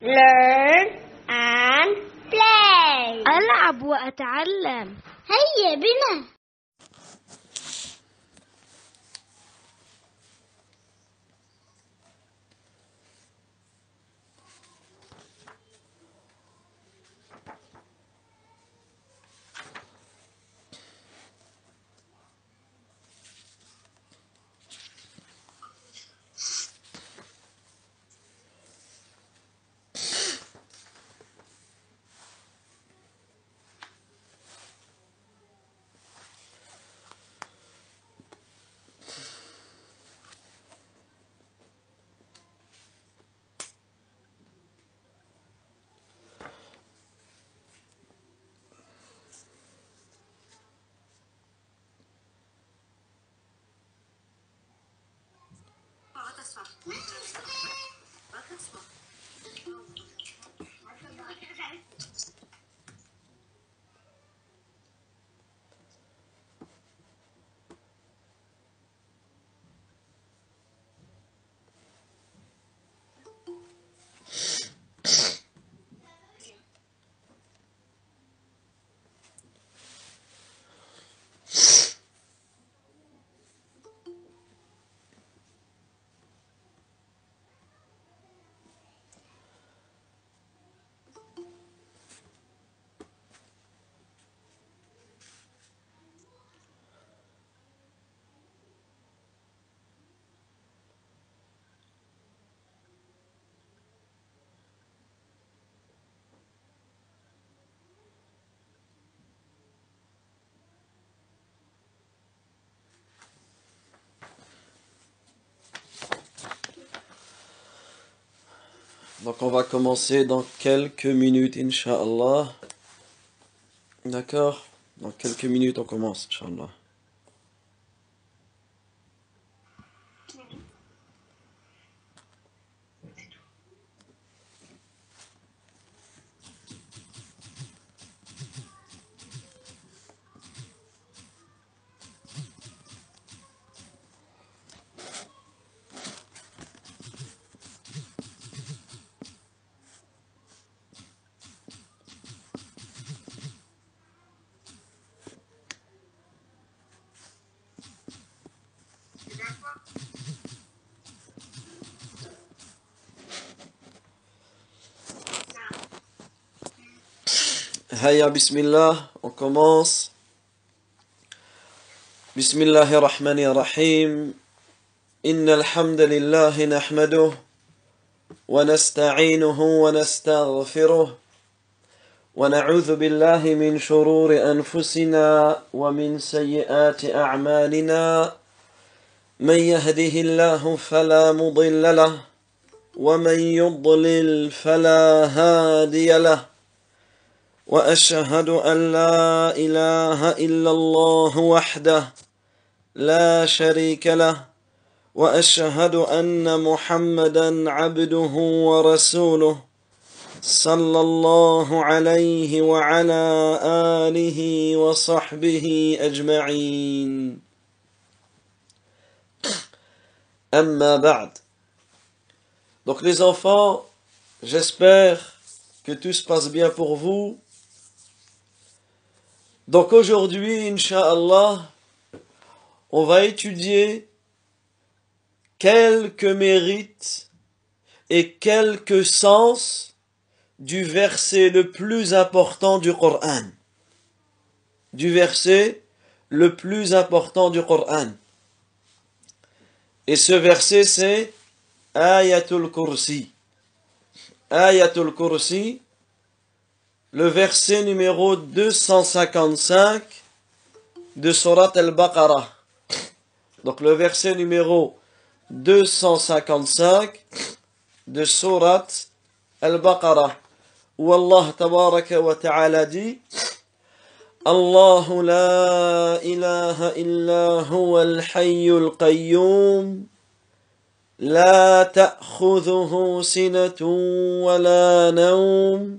Learn and play. ألعب وأتعلم. هيا بنا. Donc on va commencer dans quelques minutes, inshallah D'accord Dans quelques minutes, on commence, Inch'Allah. Haya bismillah, on commence. Bismillahir Rahmanir Rahim. Innal hamdalillah nahmaduh wa nasta'inuhu wa nastaghfiruh wa na'udhu billahi min shururi anfusina wa min sayyiati a'malina. Man yahdihillahu fala mudilla lahu wa man yudlil fala hadiya lahu. وأشهد أن لا إله إلا الله وحده لا شريك له وأشهد أن محمدا عبده ورسوله صلى الله عليه وعلى آله وصحبه أجمعين أما بعد Donc les enfants, j'espère que tout se passe bien pour vous Donc aujourd'hui, Inch'Allah, on va étudier quelques mérites et quelques sens du verset le plus important du Coran. Du verset le plus important du Coran. Et ce verset c'est Ayatul Kursi. Ayatul Kursi, le verset numéro 255 de Surat al-Baqarah. Donc le verset numéro 255 de Surat al-Baqarah. Où Allah tabaraka wa ta'ala dit la la إله al-hayyul qayyum la la sinatun wa la nawm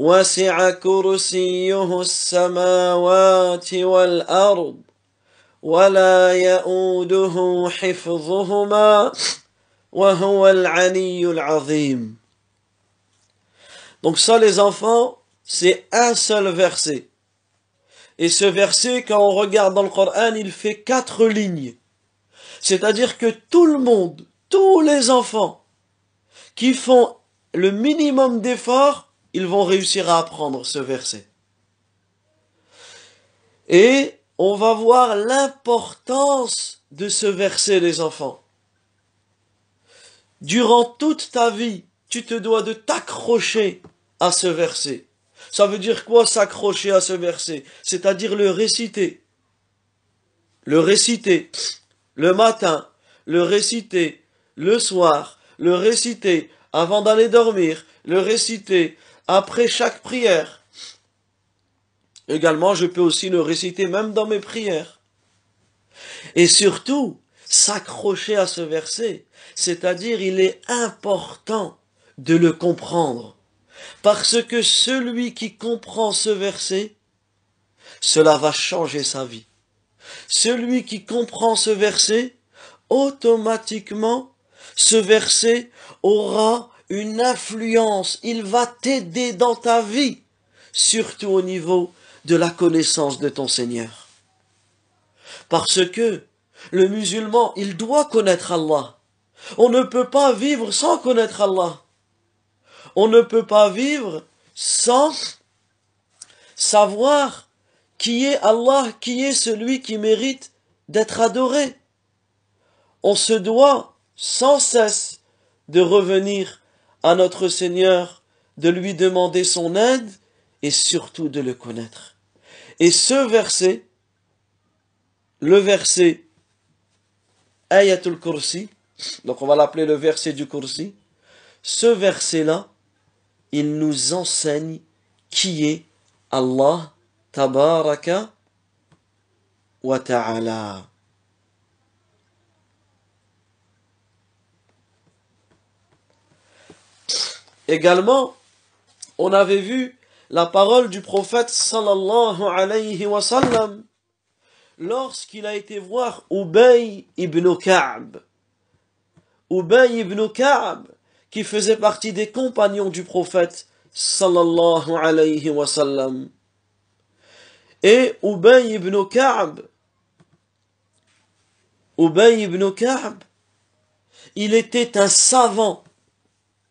Donc ça les enfants, c'est un seul verset. Et ce verset, quand on regarde dans le Coran, il fait quatre lignes. C'est-à-dire que tout le monde, tous les enfants qui font le minimum d'efforts, ils vont réussir à apprendre ce verset. Et on va voir l'importance de ce verset, les enfants. Durant toute ta vie, tu te dois de t'accrocher à ce verset. Ça veut dire quoi s'accrocher à ce verset C'est-à-dire le réciter. Le réciter le matin, le réciter le soir, le réciter avant d'aller dormir, le réciter après chaque prière. Également, je peux aussi le réciter même dans mes prières. Et surtout, s'accrocher à ce verset, c'est-à-dire il est important de le comprendre, parce que celui qui comprend ce verset, cela va changer sa vie. Celui qui comprend ce verset, automatiquement, ce verset aura une influence. Il va t'aider dans ta vie, surtout au niveau de la connaissance de ton Seigneur. Parce que le musulman, il doit connaître Allah. On ne peut pas vivre sans connaître Allah. On ne peut pas vivre sans savoir qui est Allah, qui est celui qui mérite d'être adoré. On se doit sans cesse de revenir à notre Seigneur de lui demander son aide et surtout de le connaître. Et ce verset, le verset Ayatul Kursi, donc on va l'appeler le verset du Kursi, ce verset-là, il nous enseigne qui est Allah Tabaraka wa Ta'ala. Également, on avait vu la parole du prophète sallallahu alayhi wa sallam lorsqu'il a été voir Ubay ibn Ka'b. Ubay ibn Ka'b qui faisait partie des compagnons du prophète sallallahu alayhi wa sallam. Et Ubay ibn Ka'b Ubay ibn Ka'b il était un savant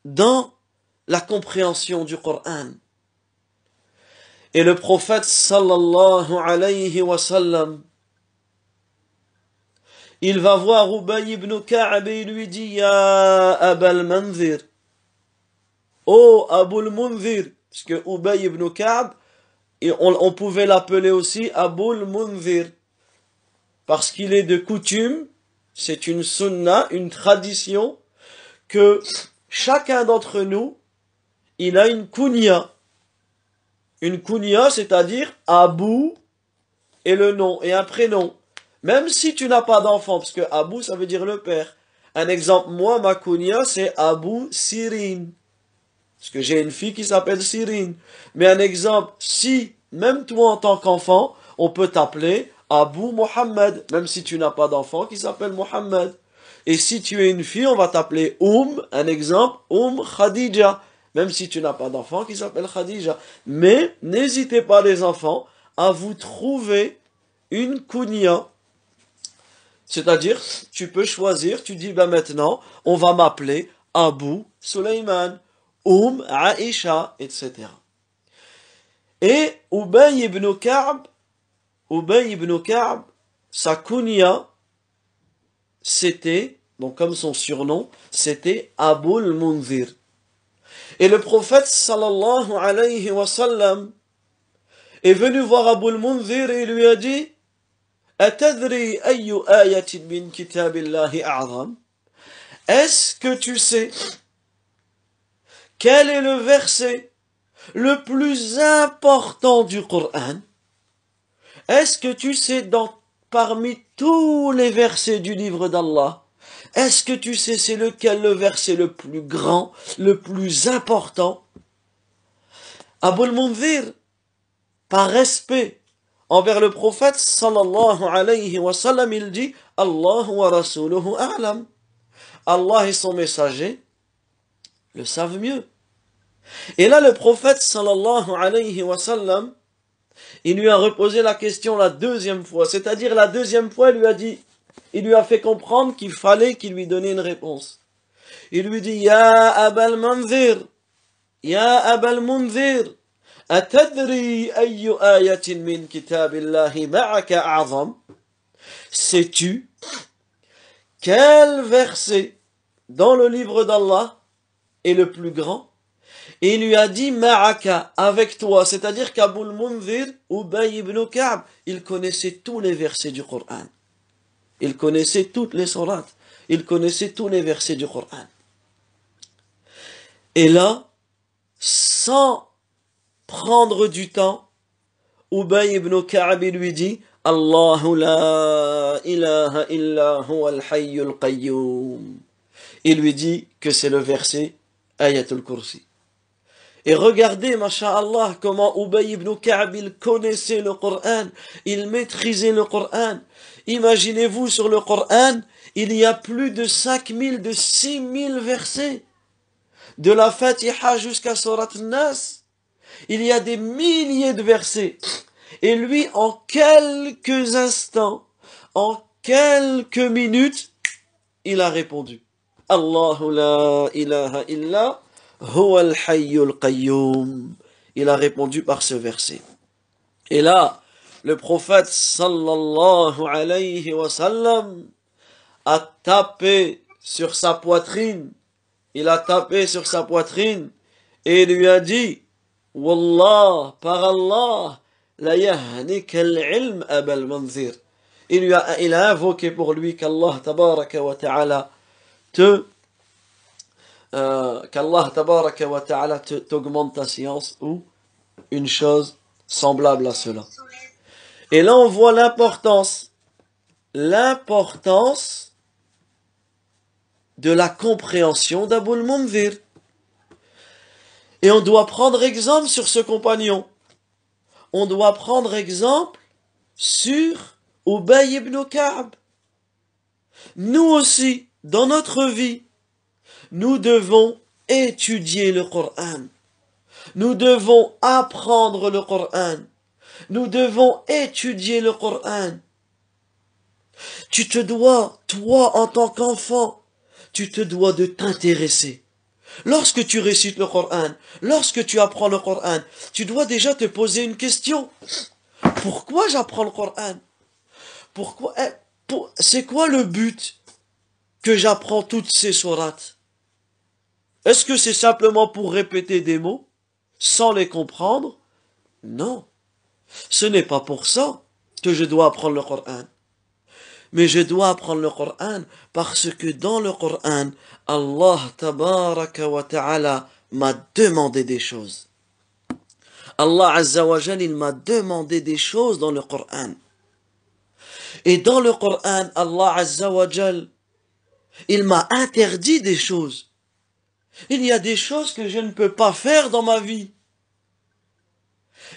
dans la compréhension du Coran. Et le prophète sallallahu alayhi wa sallam, il va voir Ubay ibn Ka'b et lui dit Ya Abal Manzir, Oh Abul Munzir, parce que Ubay ibn Ka'b, on, pouvait l'appeler aussi Abul Munzir, parce qu'il est de coutume, c'est une sunna, une tradition, que chacun d'entre nous il a une kunia. Une kunia, c'est-à-dire Abu et le nom et un prénom. Même si tu n'as pas d'enfant, parce que Abu, ça veut dire le père. Un exemple, moi, ma kunya, c'est Abu Sirine, Parce que j'ai une fille qui s'appelle Sirine. Mais un exemple, si, même toi en tant qu'enfant, on peut t'appeler Abu Mohammed, même si tu n'as pas d'enfant qui s'appelle Mohammed. Et si tu es une fille, on va t'appeler Oum, un exemple, Oum Khadija même si tu n'as pas d'enfant, qui s'appelle Khadija. Mais n'hésitez pas, les enfants, à vous trouver une kunya. C'est-à-dire, tu peux choisir, tu dis, ben maintenant, on va m'appeler Abu Suleiman, Um Aisha, etc. Et Ubay ibn Ka'b, Ubay ibn Ka'b, sa kunya, c'était, donc comme son surnom, c'était al Munzir. Et le prophète sallallahu alayhi wa sallam est venu voir Abu al-Munzir et lui a dit Est-ce que tu sais quel est le verset le plus important du Coran Est-ce que tu sais parmi tous les versets du livre d'Allah est-ce que tu sais c'est lequel le verset le plus grand, le plus important abul par respect envers le prophète sallallahu alayhi wa sallam, il dit Allah wa rasuluhu a'lam. Allah et son messager le savent mieux. Et là, le prophète sallallahu alayhi wa sallam, il lui a reposé la question la deuxième fois. C'est-à-dire, la deuxième fois, il lui a dit il lui a fait comprendre qu'il fallait qu'il lui donnait une réponse. Il lui dit Ya Abal Manzir, Ya Abal Munzir, Atadri ayyu ayatin min kitabillahi ma'aka a'zam Sais-tu quel verset dans le livre d'Allah est le plus grand il lui a dit Ma'aka, avec toi. C'est-à-dire qu'Aboul Munzir, Ubay ibn Ka'b, il connaissait tous les versets du Coran. Il connaissait toutes les sourates. Il connaissait tous les versets du Coran. Et là, sans prendre du temps, Ubay ibn Ka'ab lui dit Allahu la ilaha illa al qayyum. Il lui dit que c'est le verset Ayatul Kursi. Et regardez, Allah, comment Ubay ibn Ka'ab connaissait le Coran, il maîtrisait le Coran, Imaginez-vous sur le Coran, il y a plus de 5000, de 6000 versets. De la Fatiha jusqu'à Surat Nas, il y a des milliers de versets. Et lui, en quelques instants, en quelques minutes, il a répondu. Allahu la ilaha illa huwa al qayyum. Il a répondu par ce verset. Et là, le prophète sallallahu alayhi wa sallam a tapé sur sa poitrine. Il a tapé sur sa poitrine et lui a dit Wallah, par Allah, la yahnik al-ilm abal manzir. Il, lui a, invoqué pour lui qu'Allah tabaraka wa ta'ala te euh, qu'Allah tabaraka wa ta'ala t'augmente ta science ou une chose semblable à cela. Et là, on voit l'importance, l'importance de la compréhension d'Aboul Mumvir. Et on doit prendre exemple sur ce compagnon. On doit prendre exemple sur Ubay ibn Ka'b. Nous aussi, dans notre vie, nous devons étudier le Coran. Nous devons apprendre le Coran. Nous devons étudier le Coran. Tu te dois, toi, en tant qu'enfant, tu te dois de t'intéresser. Lorsque tu récites le Coran, lorsque tu apprends le Coran, tu dois déjà te poser une question. Pourquoi j'apprends le Coran Pourquoi eh, C'est quoi le but que j'apprends toutes ces sourates Est-ce que c'est simplement pour répéter des mots sans les comprendre Non. Ce n'est pas pour ça que je dois apprendre le Coran. Mais je dois apprendre le Coran parce que dans le Coran, Allah tabaraka wa ta'ala m'a demandé des choses. Allah Azza wa il m'a demandé des choses dans le Coran. Et dans le Coran, Allah Azza wa il m'a interdit des choses. Il y a des choses que je ne peux pas faire dans ma vie.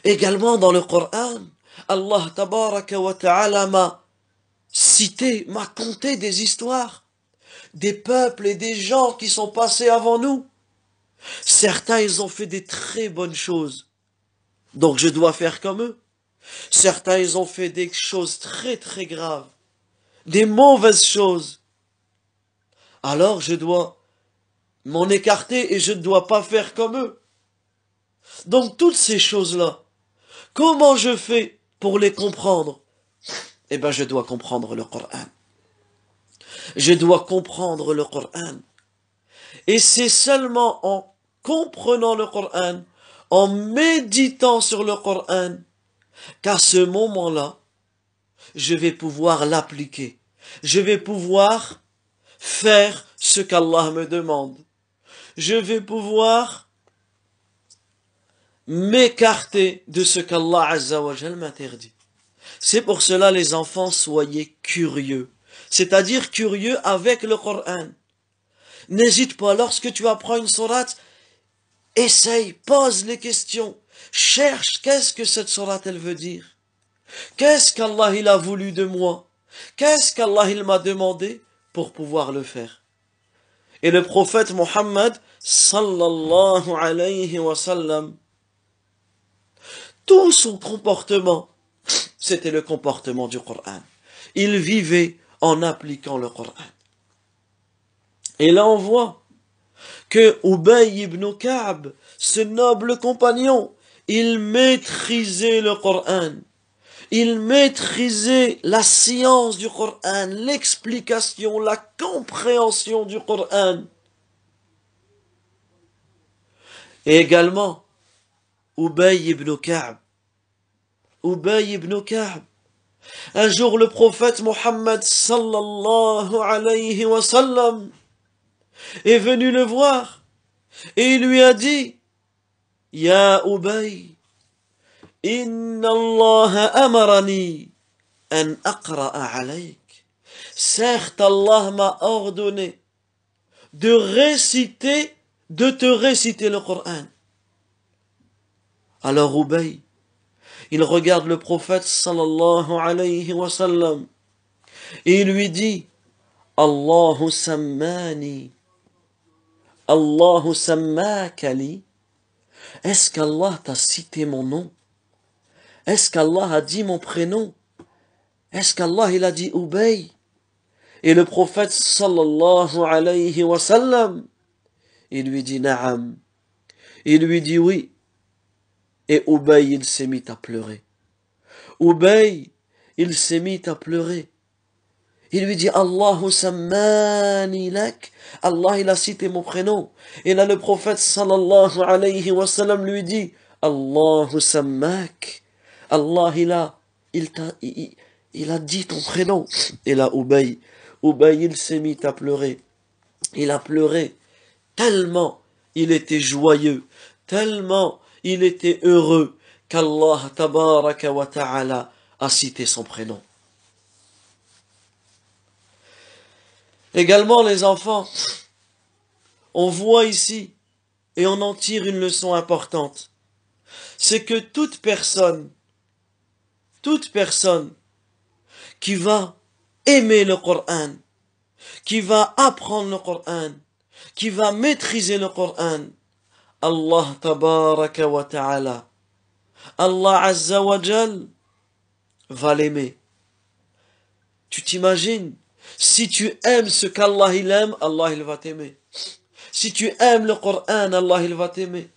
Également dans le Coran, Allah tabaraka wa ta'ala m'a cité, m'a conté des histoires, des peuples et des gens qui sont passés avant nous. Certains, ils ont fait des très bonnes choses. Donc je dois faire comme eux. Certains, ils ont fait des choses très très graves, des mauvaises choses. Alors je dois m'en écarter et je ne dois pas faire comme eux. Donc toutes ces choses-là, comment je fais pour les comprendre Eh bien, je dois comprendre le Coran. Je dois comprendre le Coran. Et c'est seulement en comprenant le Coran, en méditant sur le Coran, qu'à ce moment-là, je vais pouvoir l'appliquer. Je vais pouvoir faire ce qu'Allah me demande. Je vais pouvoir m'écarter de ce qu'Allah Azzawajal m'interdit. C'est pour cela, les enfants, soyez curieux. C'est-à-dire curieux avec le Coran. N'hésite pas, lorsque tu apprends une sourate, essaye, pose les questions, cherche qu'est-ce que cette sourate elle veut dire. Qu'est-ce qu'Allah il a voulu de moi Qu'est-ce qu'Allah il m'a demandé pour pouvoir le faire Et le prophète Mohammed sallallahu alayhi wa sallam son comportement, c'était le comportement du Coran. Il vivait en appliquant le Coran. Et là, on voit que Ubay ibn Ka'b, ce noble compagnon, il maîtrisait le Coran. Il maîtrisait la science du Coran, l'explication, la compréhension du Coran. Et également, Ubay ibn Ka'b, Ubay ibn Ka'b. Un jour, le prophète Mohammed sallallahu alayhi wa sallam est venu le voir et il lui a dit Ya Ubay, inna Allah amarani an aqra'a alayk. Certes, Allah m'a ordonné de réciter, de te réciter le Coran. Alors Ubay il regarde le prophète sallallahu alayhi wa sallam et il lui dit Allahu sammani Allahu sammakali Est-ce qu'Allah t'a cité mon nom Est-ce qu'Allah a dit mon prénom Est-ce qu'Allah il a dit Ubay Et le prophète sallallahu alayhi wa sallam il lui dit Naam il lui dit oui et Obey, il s'est mis à pleurer. Obey, il s'est mis à pleurer. Il lui dit, Allah Allah, il a cité mon prénom. Et là, le prophète sallallahu alayhi wa sallam lui dit, Allah, il a, il, dit ton prénom. Et là, Obey, Obey, il s'est mis à pleurer. Il a pleuré tellement il était joyeux, tellement il était heureux qu'Allah tabaraka wa ta'ala a cité son prénom. Également les enfants, on voit ici et on en tire une leçon importante. C'est que toute personne, toute personne qui va aimer le Coran, qui va apprendre le Coran, qui va maîtriser le Coran, Allah tabaraka wa ta'ala, Allah azza wa jal va l'aimer. Tu t'imagines Si tu aimes ce qu'Allah il aime, Allah il va t'aimer. Si tu aimes le Coran, Allah il va t'aimer.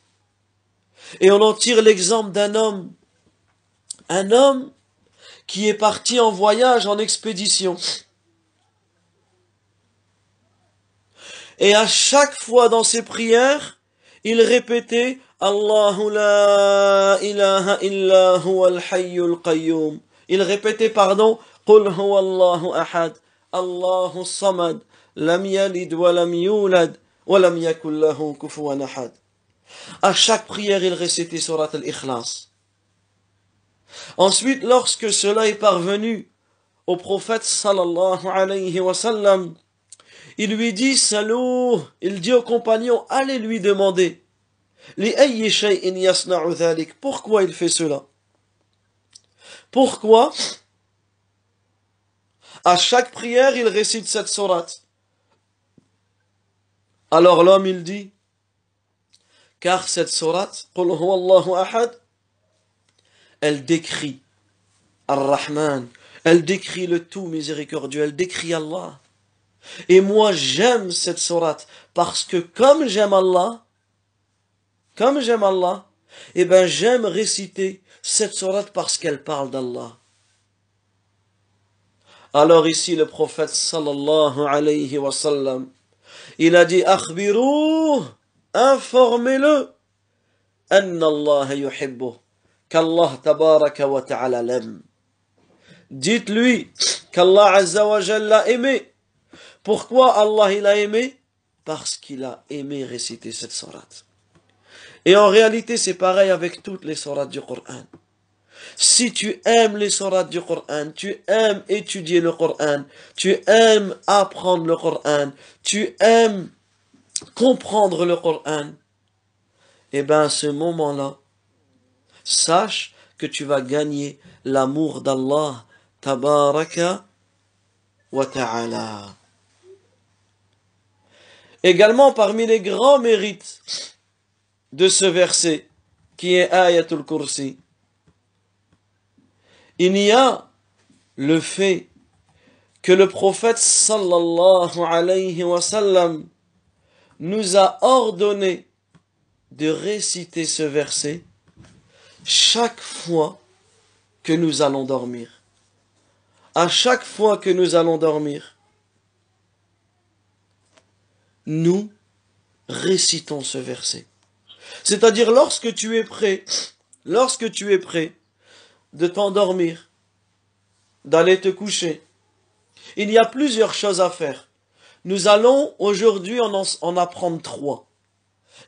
Et on en tire l'exemple d'un homme. Un homme qui est parti en voyage, en expédition. Et à chaque fois dans ses prières, il répétait Allahu la ilaha illa huwa al qayyum. Il répétait, pardon, Qul huwa Allahu ahad, Allahu samad, lam yalid wa lam yulad, wa lam yakul lahu kufuwan ahad. À chaque prière, il récitait Surat al-Ikhlas. Ensuite, lorsque cela est parvenu au prophète sallallahu alayhi wa sallam, il lui dit, salut. il dit au compagnon, allez lui demander. Pourquoi il fait cela Pourquoi à chaque prière, il récite cette sourate Alors l'homme, il dit, car cette sourate, elle décrit Ar-Rahman, elle décrit le tout miséricordieux, elle décrit Allah. Et moi, j'aime cette sourate parce que comme j'aime Allah, comme j'aime Allah, eh ben j'aime réciter cette sourate parce qu'elle parle d'Allah. Alors ici, le prophète sallallahu alayhi wa sallam, il a dit Akhbiru, informez-le, wa ta'ala Dites-lui qu'Allah azza wa jalla aimé. Pourquoi Allah il a aimé Parce qu'il a aimé réciter cette surat. Et en réalité, c'est pareil avec toutes les surat du Coran. Si tu aimes les surat du Coran, tu aimes étudier le Coran, tu aimes apprendre le Coran, tu aimes comprendre le Coran, et eh bien à ce moment-là, sache que tu vas gagner l'amour d'Allah, tabaraka wa ta'ala. Également parmi les grands mérites de ce verset, qui est Ayatul Kursi, il y a le fait que le prophète sallallahu alayhi wa sallam nous a ordonné de réciter ce verset chaque fois que nous allons dormir. À chaque fois que nous allons dormir nous récitons ce verset. C'est-à-dire lorsque tu es prêt, lorsque tu es prêt de t'endormir, d'aller te coucher, il y a plusieurs choses à faire. Nous allons aujourd'hui en, en, apprendre trois.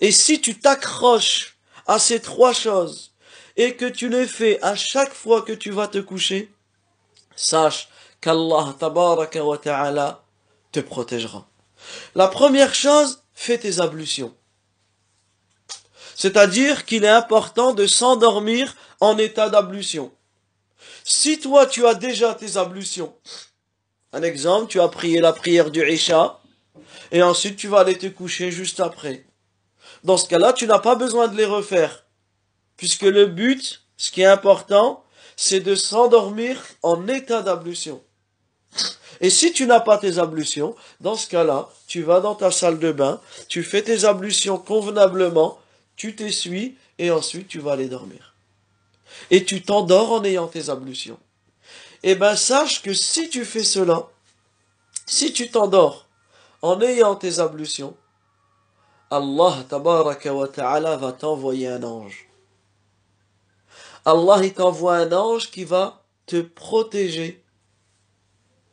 Et si tu t'accroches à ces trois choses et que tu les fais à chaque fois que tu vas te coucher, sache qu'Allah ta'ala te protégera. La première chose, fais tes ablutions. C'est-à-dire qu'il est important de s'endormir en état d'ablution. Si toi tu as déjà tes ablutions, un exemple, tu as prié la prière du Isha et ensuite tu vas aller te coucher juste après. Dans ce cas-là, tu n'as pas besoin de les refaire puisque le but, ce qui est important, c'est de s'endormir en état d'ablution. Et si tu n'as pas tes ablutions, dans ce cas-là, tu vas dans ta salle de bain, tu fais tes ablutions convenablement, tu t'essuies et ensuite tu vas aller dormir. Et tu t'endors en ayant tes ablutions. Eh bien, sache que si tu fais cela, si tu t'endors en ayant tes ablutions, Allah va t'envoyer un ange. Allah t'envoie un ange qui va te protéger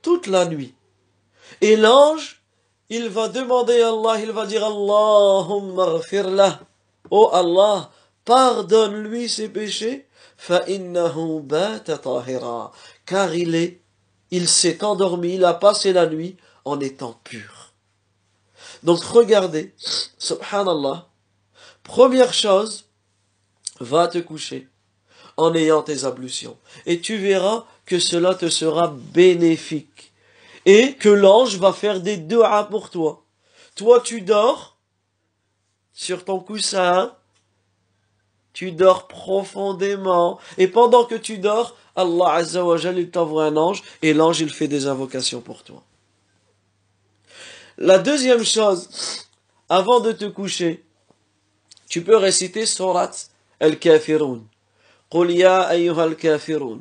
toute la nuit. Et l'ange, il va demander à Allah, il va dire Allahumma ghfirlah. Oh Allah, pardonne-lui ses péchés, car il est, il s'est endormi, il a passé la nuit en étant pur. Donc regardez, subhanallah, première chose, va te coucher en ayant tes ablutions. Et tu verras que cela te sera bénéfique et que l'ange va faire des A pour toi. Toi, tu dors sur ton coussin, tu dors profondément, et pendant que tu dors, Allah Azza t'envoie un ange, et l'ange, il fait des invocations pour toi. La deuxième chose, avant de te coucher, tu peux réciter Surat Al-Kafirun. Qul ya kafirun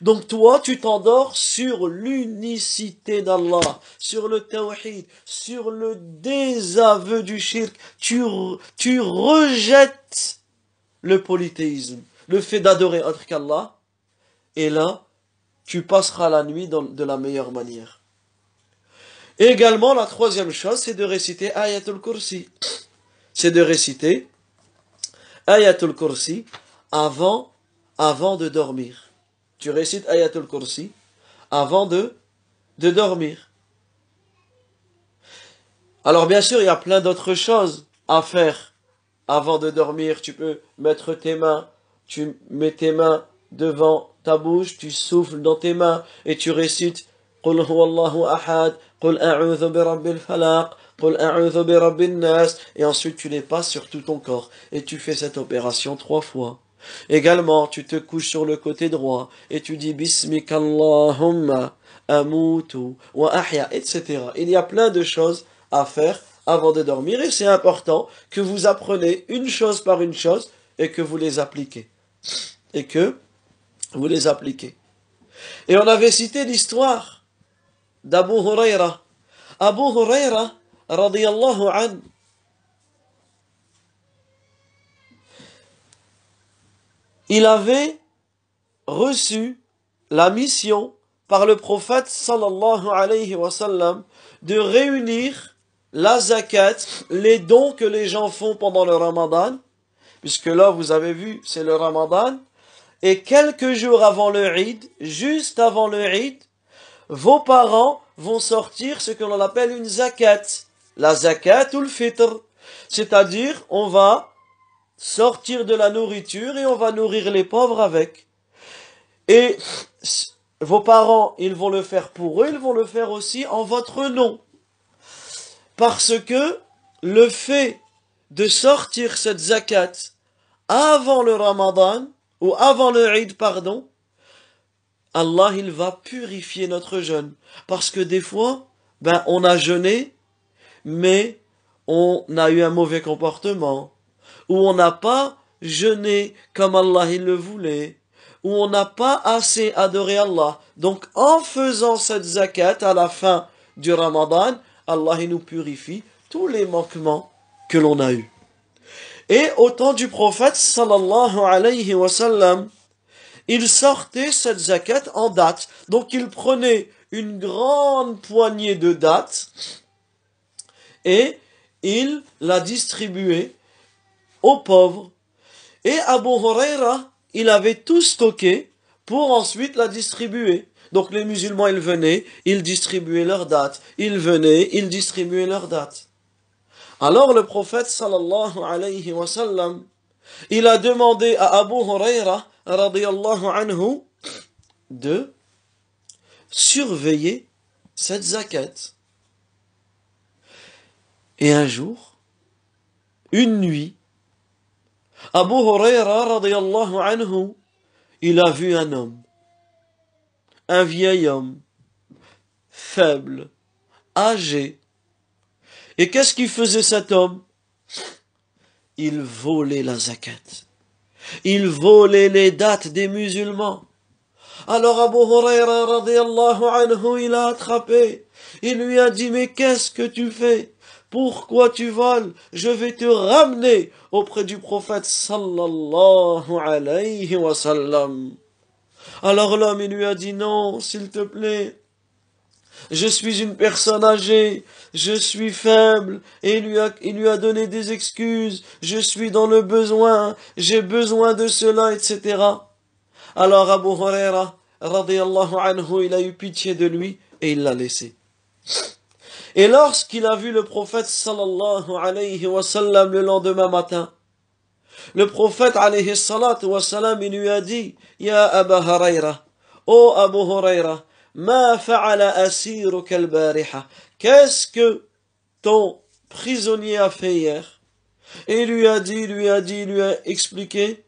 Donc toi, tu t'endors sur l'unicité d'Allah, sur le tawhid, sur le désaveu du shirk. Tu, rejettes le polythéisme, le fait d'adorer autre qu'Allah. Et là, tu passeras la nuit de la meilleure manière. Également, la troisième chose, c'est de réciter Ayatul Kursi. C'est de réciter Ayatul Kursi avant, avant de dormir tu récites Ayatul Kursi avant de, de dormir. Alors bien sûr, il y a plein d'autres choses à faire avant de dormir. Tu peux mettre tes mains, tu mets tes mains devant ta bouche, tu souffles dans tes mains et tu récites et ensuite tu les passes sur tout ton corps et tu fais cette opération trois fois. Également, tu te couches sur le côté droit et tu dis Bismikallahumma amutu wa ahya, etc. Il y a plein de choses à faire avant de dormir et c'est important que vous appreniez une chose par une chose et que vous les appliquez. Et que vous les appliquez. Et on avait cité l'histoire d'Abu Huraira. Abu Huraira, anhu, il avait reçu la mission par le prophète sallallahu alayhi wa sallam de réunir la zakat, les dons que les gens font pendant le ramadan, puisque là vous avez vu, c'est le ramadan, et quelques jours avant le Eid, juste avant le Eid, vos parents vont sortir ce que l'on appelle une zakat, la zakat ou le fitr, c'est-à-dire on va sortir de la nourriture et on va nourrir les pauvres avec. Et vos parents, ils vont le faire pour eux, ils vont le faire aussi en votre nom. Parce que le fait de sortir cette zakat avant le ramadan, ou avant le Eid, pardon, Allah, il va purifier notre jeûne. Parce que des fois, ben, on a jeûné, mais on a eu un mauvais comportement, où on n'a pas jeûné comme Allah il le voulait, où on n'a pas assez adoré Allah. Donc en faisant cette zakat à la fin du ramadan, Allah nous purifie tous les manquements que l'on a eus. Et au temps du prophète sallallahu alayhi wa il sortait cette zakat en date. Donc il prenait une grande poignée de dates et il la distribuait aux pauvres. Et Abu Huraira, il avait tout stocké pour ensuite la distribuer. Donc les musulmans, ils venaient, ils distribuaient leurs dates. Ils venaient, ils distribuaient leurs dates. Alors le prophète sallallahu alayhi wa sallam, il a demandé à Abu Huraira Radiallahu anhu de surveiller cette zakat. Et un jour, une nuit, Abu Huraira radiallahu anhu, il a vu un homme, un vieil homme, faible, âgé. Et qu'est-ce qu'il faisait cet homme Il volait la zakat. Il volait les dates des musulmans. Alors Abu Huraira radiallahu anhu, il a attrapé. Il lui a dit, mais qu'est-ce que tu fais pourquoi tu voles Je vais te ramener auprès du prophète sallallahu alayhi wa sallam. Alors l'homme il lui a dit non, s'il te plaît. Je suis une personne âgée, je suis faible, et il lui a, il lui a donné des excuses, je suis dans le besoin, j'ai besoin de cela, etc. Alors Abu Huraira, radiallahu anhu, il a eu pitié de lui et il l'a laissé. Et lorsqu'il a vu le prophète sallallahu alayhi wa sallam le lendemain matin, le prophète alayhi salatu wa sallam, il lui a dit, Ya abu huraira oh Abu huraira ma fa'ala asiru kalbariha, Qu'est-ce que ton prisonnier a fait hier? Et il lui a dit, lui a dit, lui a expliqué.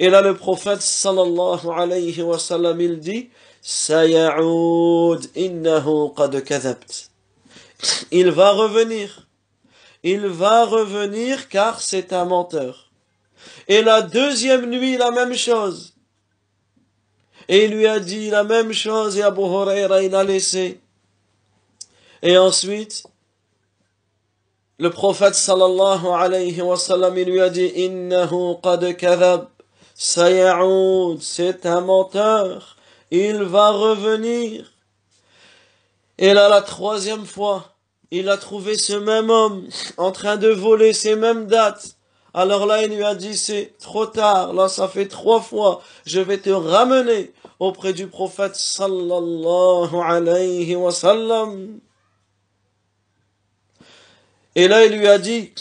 Et là, le prophète sallallahu alayhi wa sallam, il dit, Sayaoud innahu qad kadabt » il va revenir. Il va revenir car c'est un menteur. Et la deuxième nuit, la même chose. Et il lui a dit la même chose et Abu Huraira, il a laissé. Et ensuite, le prophète sallallahu alayhi wa sallam, lui a dit, Innahu qad c'est un menteur, il va revenir. Et là, la troisième fois, il a trouvé ce même homme en train de voler ces mêmes dates. Alors là, il lui a dit, c'est trop tard, là, ça fait trois fois, je vais te ramener auprès du prophète sallallahu alayhi wa sallam. Et là, il lui a dit,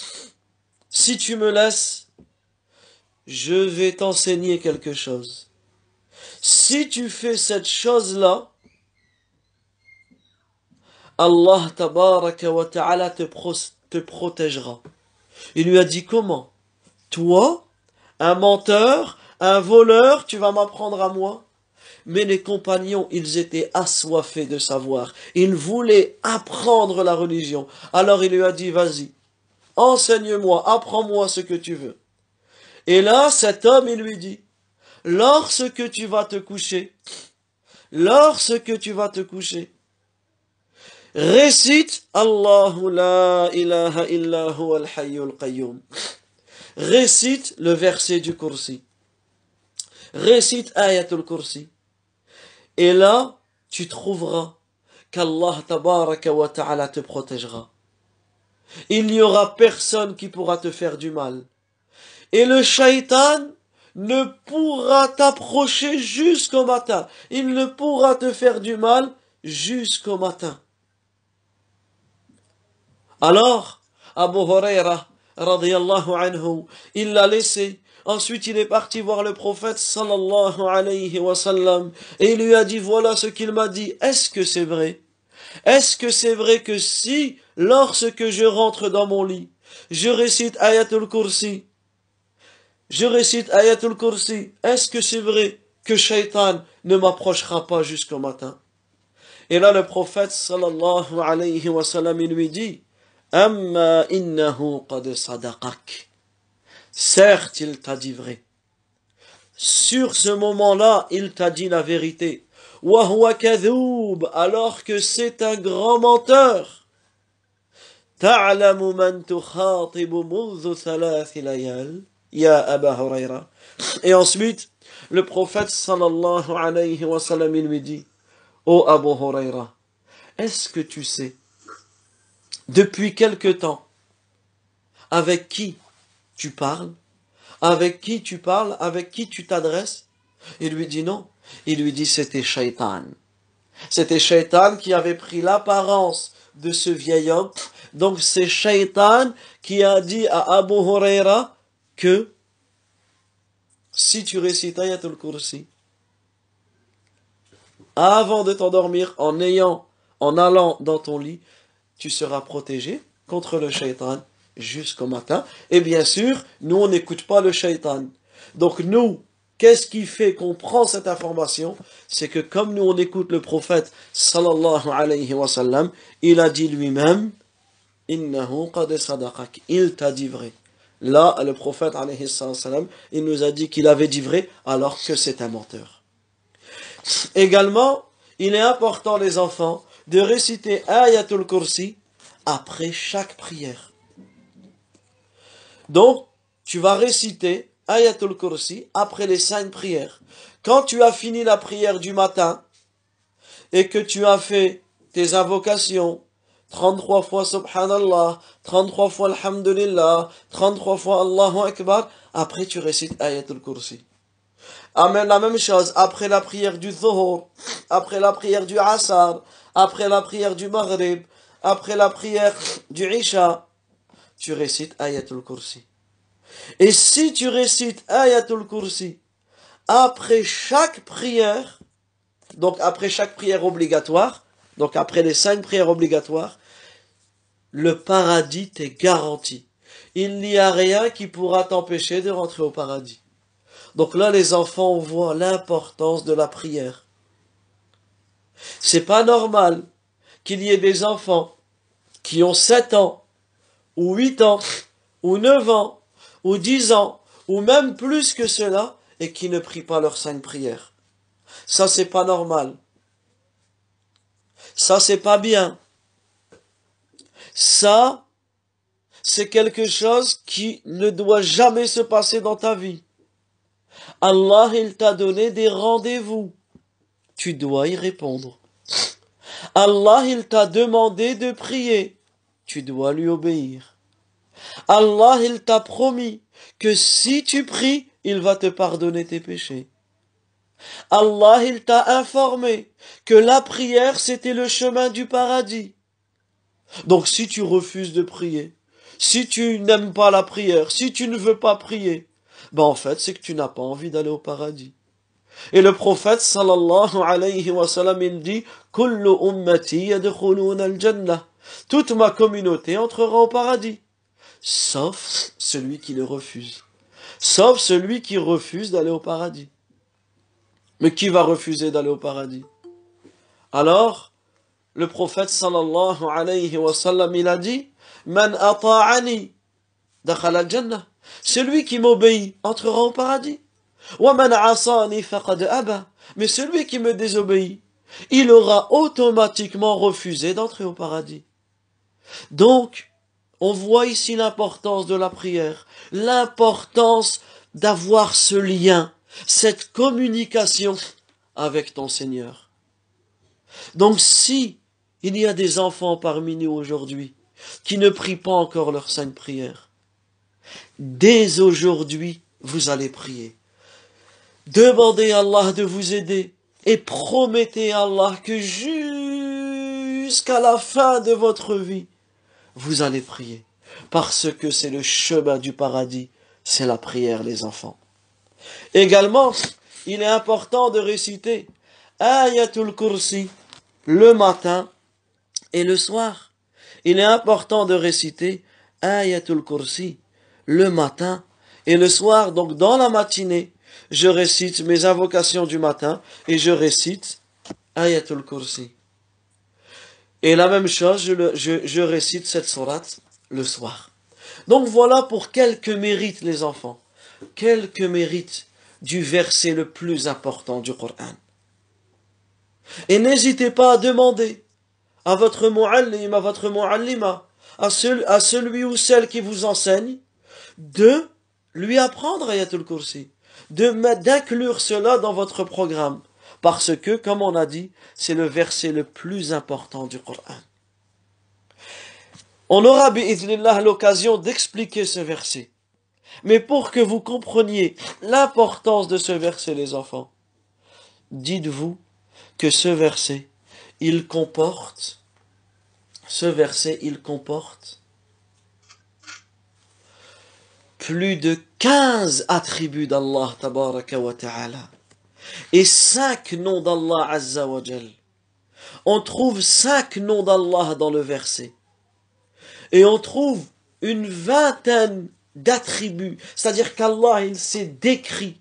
si tu me laisses, je vais t'enseigner quelque chose. Si tu fais cette chose-là, Allah tabaraka wa ta'ala te, protégera. Il lui a dit comment Toi, un menteur, un voleur, tu vas m'apprendre à moi mais les compagnons, ils étaient assoiffés de savoir. Ils voulaient apprendre la religion. Alors il lui a dit, vas-y, enseigne-moi, apprends-moi ce que tu veux. Et là, cet homme, il lui dit, lorsque tu vas te coucher, lorsque tu vas te coucher, Récite Allahu la ilaha illa al hayyul qayyum. Récite le verset du Kursi. Récite Ayatul Kursi. Et là, tu trouveras qu'Allah tabaraka wa ta'ala te protégera. Il n'y aura personne qui pourra te faire du mal. Et le shaitan ne pourra t'approcher jusqu'au matin. Il ne pourra te faire du mal jusqu'au matin. Alors, Abu Huraira, anhu, il l'a laissé. Ensuite, il est parti voir le prophète sallallahu alayhi wa sallam et il lui a dit voilà ce qu'il m'a dit. Est-ce que c'est vrai Est-ce que c'est vrai que si, lorsque je rentre dans mon lit, je récite Ayatul Kursi, je récite Ayatul Kursi, est-ce que c'est vrai que Shaitan ne m'approchera pas jusqu'au matin Et là, le prophète sallallahu alayhi wa sallam, il lui dit Amma innahu qad sadaqak. Certes, il t'a dit vrai. Sur ce moment-là, il t'a dit la vérité. huwa kadhoub, alors que c'est un grand menteur. Ta'lamu man tukhatibu muzu thalath layal, ya Aba Hurayra. Et ensuite, le prophète sallallahu alayhi wa sallam, lui dit, Ô oh Abu Huraira, est-ce que tu sais depuis quelque temps, avec qui tu parles, avec qui tu parles, avec qui tu t'adresses. Il lui dit non. Il lui dit c'était Shaitan. C'était Shaitan qui avait pris l'apparence de ce vieil homme. Donc c'est Shaitan qui a dit à Abu Huraira que si tu récites Ayatul Kursi, avant de t'endormir, en ayant, en allant dans ton lit, tu seras protégé contre le shaitan jusqu'au matin. Et bien sûr, nous, on n'écoute pas le shaitan. Donc nous, qu'est-ce qui fait qu'on prend cette information C'est que comme nous, on écoute le prophète, sallallahu alayhi wa sallam, il a dit lui-même, « Il t'a dit vrai. Là, le prophète, alayhi sallam, il nous a dit qu'il avait dit vrai, alors que c'est un menteur. Également, il est important, les enfants, de réciter Ayatul Kursi après chaque prière. Donc, tu vas réciter Ayatul Kursi après les cinq prières. Quand tu as fini la prière du matin et que tu as fait tes invocations, 33 fois Subhanallah, 33 fois Alhamdulillah, 33 fois Allahu Akbar, après tu récites Ayatul Kursi. Amen, la même chose après la prière du Zohor, après la prière du Asar, après la prière du Maghrib, après la prière du Isha, tu récites Ayatul Kursi. Et si tu récites Ayatul Kursi après chaque prière, donc après chaque prière obligatoire, donc après les cinq prières obligatoires, le paradis t'est garanti. Il n'y a rien qui pourra t'empêcher de rentrer au paradis. Donc là, les enfants voient l'importance de la prière. C'est pas normal qu'il y ait des enfants qui ont 7 ans, ou 8 ans, ou 9 ans, ou 10 ans, ou même plus que cela, et qui ne prient pas leurs cinq prières. Ça, c'est pas normal. Ça, c'est pas bien. Ça, c'est quelque chose qui ne doit jamais se passer dans ta vie. Allah, il t'a donné des rendez-vous tu dois y répondre. Allah, il t'a demandé de prier, tu dois lui obéir. Allah, il t'a promis que si tu pries, il va te pardonner tes péchés. Allah, il t'a informé que la prière, c'était le chemin du paradis. Donc si tu refuses de prier, si tu n'aimes pas la prière, si tu ne veux pas prier, ben en fait, c'est que tu n'as pas envie d'aller au paradis. Et le prophète sallallahu alayhi wa sallam, il dit al-jannah. Toute ma communauté entrera au paradis, sauf celui qui le refuse. Sauf celui qui refuse d'aller au paradis. Mais qui va refuser d'aller au paradis Alors, le prophète sallallahu alayhi wa sallam, il a dit Man Celui qui m'obéit entrera au paradis. Mais celui qui me désobéit, il aura automatiquement refusé d'entrer au paradis. Donc, on voit ici l'importance de la prière, l'importance d'avoir ce lien, cette communication avec ton Seigneur. Donc si il y a des enfants parmi nous aujourd'hui qui ne prient pas encore leur sainte prière, dès aujourd'hui, vous allez prier. Demandez à Allah de vous aider et promettez à Allah que jusqu'à la fin de votre vie, vous allez prier. Parce que c'est le chemin du paradis, c'est la prière les enfants. Également, il est important de réciter Ayatul Kursi le matin et le soir. Il est important de réciter Ayatul Kursi le matin et le soir, donc dans la matinée je récite mes invocations du matin et je récite Ayatul Kursi. Et la même chose, je, récite cette sourate le soir. Donc voilà pour quelques mérites, les enfants. Quelques mérites du verset le plus important du Coran. Et n'hésitez pas à demander à votre muallim, à votre muallima, à, celui ou celle qui vous enseigne, de lui apprendre Ayatul Kursi d'inclure cela dans votre programme. Parce que, comme on a dit, c'est le verset le plus important du Coran. On aura, bi'idnillah, l'occasion d'expliquer ce verset. Mais pour que vous compreniez l'importance de ce verset, les enfants, dites-vous que ce verset, il comporte, ce verset, il comporte plus de 15 attributs d'Allah tabaraka wa ta'ala et 5 noms d'Allah azza On trouve 5 noms d'Allah dans le verset. Et on trouve une vingtaine d'attributs, c'est-à-dire qu'Allah il s'est décrit.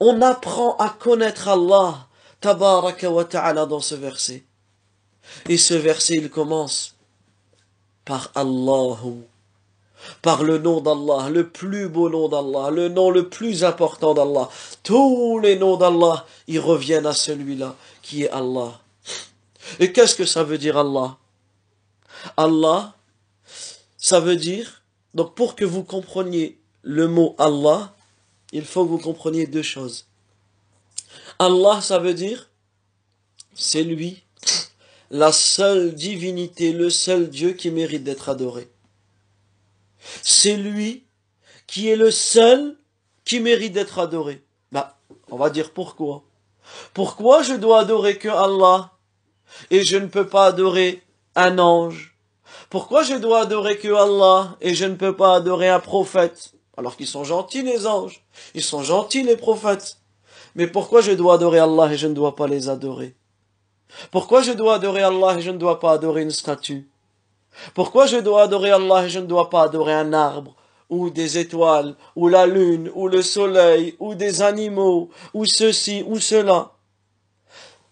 On apprend à connaître Allah tabaraka wa ta'ala dans ce verset. Et ce verset il commence par Allahu par le nom d'Allah, le plus beau nom d'Allah, le nom le plus important d'Allah. Tous les noms d'Allah, ils reviennent à celui-là qui est Allah. Et qu'est-ce que ça veut dire Allah Allah, ça veut dire, donc pour que vous compreniez le mot Allah, il faut que vous compreniez deux choses. Allah, ça veut dire, c'est lui, la seule divinité, le seul Dieu qui mérite d'être adoré. C'est lui qui est le seul qui mérite d'être adoré. Bah, on va dire pourquoi. Pourquoi je dois adorer que Allah et je ne peux pas adorer un ange Pourquoi je dois adorer que Allah et je ne peux pas adorer un prophète Alors qu'ils sont gentils les anges, ils sont gentils les prophètes. Mais pourquoi je dois adorer Allah et je ne dois pas les adorer Pourquoi je dois adorer Allah et je ne dois pas adorer une statue pourquoi je dois adorer Allah et je ne dois pas adorer un arbre ou des étoiles, ou la lune, ou le soleil, ou des animaux, ou ceci, ou cela.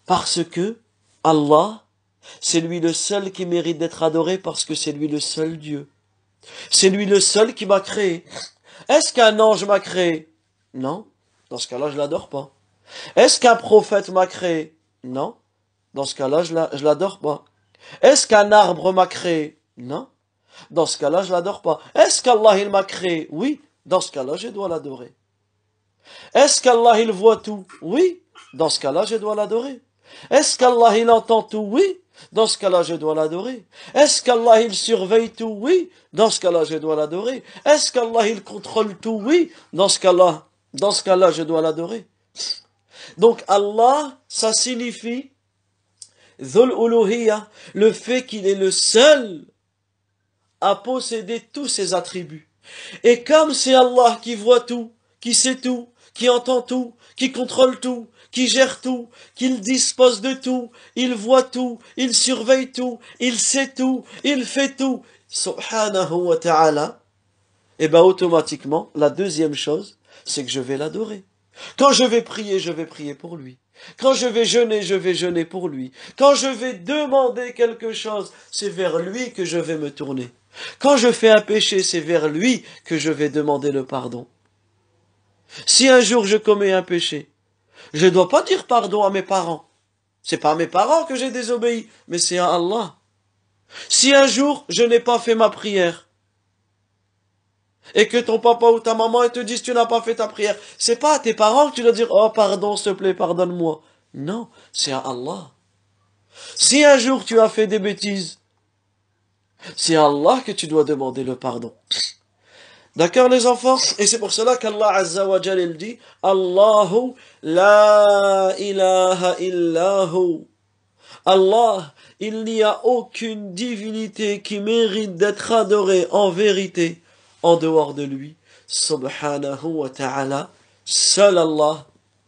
Parce que Allah, c'est lui le seul qui mérite d'être adoré parce que c'est lui le seul Dieu. C'est lui le seul qui m'a créé. Est-ce qu'un ange m'a créé Non. Dans ce cas-là, je l'adore pas. Est-ce qu'un prophète m'a créé Non. Dans ce cas-là, je l'adore pas. Est-ce qu'un arbre m'a créé non. Dans ce cas-là, je l'adore pas. Est-ce qu'Allah il m'a créé Oui. Dans ce cas-là, je dois l'adorer. Est-ce qu'Allah il voit tout Oui. Dans ce cas-là, je dois l'adorer. Est-ce qu'Allah il entend tout Oui. Dans ce cas-là, je dois l'adorer. Est-ce qu'Allah il surveille tout Oui. Dans ce cas-là, je dois l'adorer. Est-ce qu'Allah il contrôle tout Oui. Dans ce cas-là, dans ce cas-là, je dois l'adorer. Donc Allah, ça signifie le fait qu'il est le seul à posséder tous ses attributs. Et comme c'est Allah qui voit tout, qui sait tout, qui entend tout, qui contrôle tout, qui gère tout, qu'il dispose de tout, il voit tout, il surveille tout, il sait tout, il fait tout, subhanahu wa ta'ala, et eh bien automatiquement, la deuxième chose, c'est que je vais l'adorer. Quand je vais prier, je vais prier pour lui. Quand je vais jeûner, je vais jeûner pour lui. Quand je vais demander quelque chose, c'est vers lui que je vais me tourner. Quand je fais un péché, c'est vers lui que je vais demander le pardon. Si un jour je commets un péché, je ne dois pas dire pardon à mes parents. C'est pas à mes parents que j'ai désobéi, mais c'est à Allah. Si un jour je n'ai pas fait ma prière, et que ton papa ou ta maman te disent tu n'as pas fait ta prière, c'est pas à tes parents que tu dois dire oh pardon s'il te plaît pardonne-moi. Non, c'est à Allah. Si un jour tu as fait des bêtises, c'est Allah que tu dois demander le pardon. D'accord les enfants Et c'est pour cela qu'Allah Azza wa il dit Allahu la ilaha illahu. Allah, il n'y a aucune divinité qui mérite d'être adorée en vérité en dehors de lui. Subhanahu wa ta'ala, seul Allah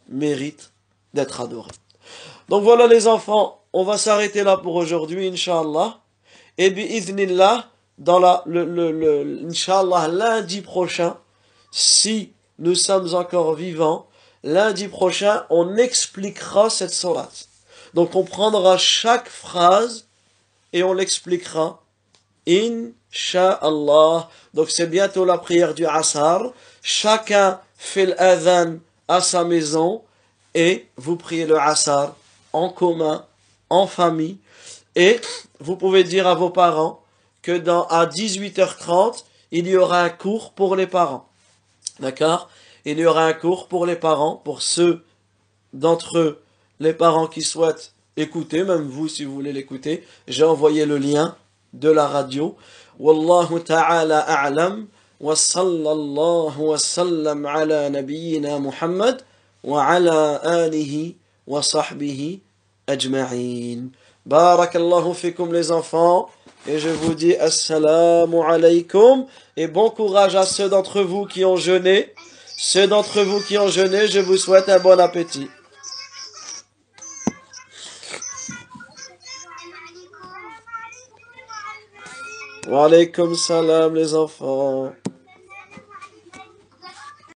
mérite d'être adoré. Donc voilà les enfants, on va s'arrêter là pour aujourd'hui, Inch'Allah. Et bi dans la, le, inshallah, lundi prochain, si nous sommes encore vivants, lundi prochain, on expliquera cette sourate. Donc on prendra chaque phrase et on l'expliquera. inshallah. Donc c'est bientôt la prière du Asar. Chacun fait l'adhan à sa maison et vous priez le Asar en commun, en famille. Et vous pouvez dire à vos parents que dans, à 18h30, il y aura un cours pour les parents. D'accord Il y aura un cours pour les parents, pour ceux d'entre eux, les parents qui souhaitent écouter, même vous si vous voulez l'écouter. J'ai envoyé le lien de la radio. Wallahu ta'ala a'lam. sallam ala nabiyyina muhammad wa ala alihi wa sahbihi ajma'in » Barakallahu fikum les enfants. Et je vous dis assalamu alaikum. Et bon courage à ceux d'entre vous qui ont jeûné. Ceux d'entre vous qui ont jeûné, je vous souhaite un bon appétit. Wa alaikum salam les enfants.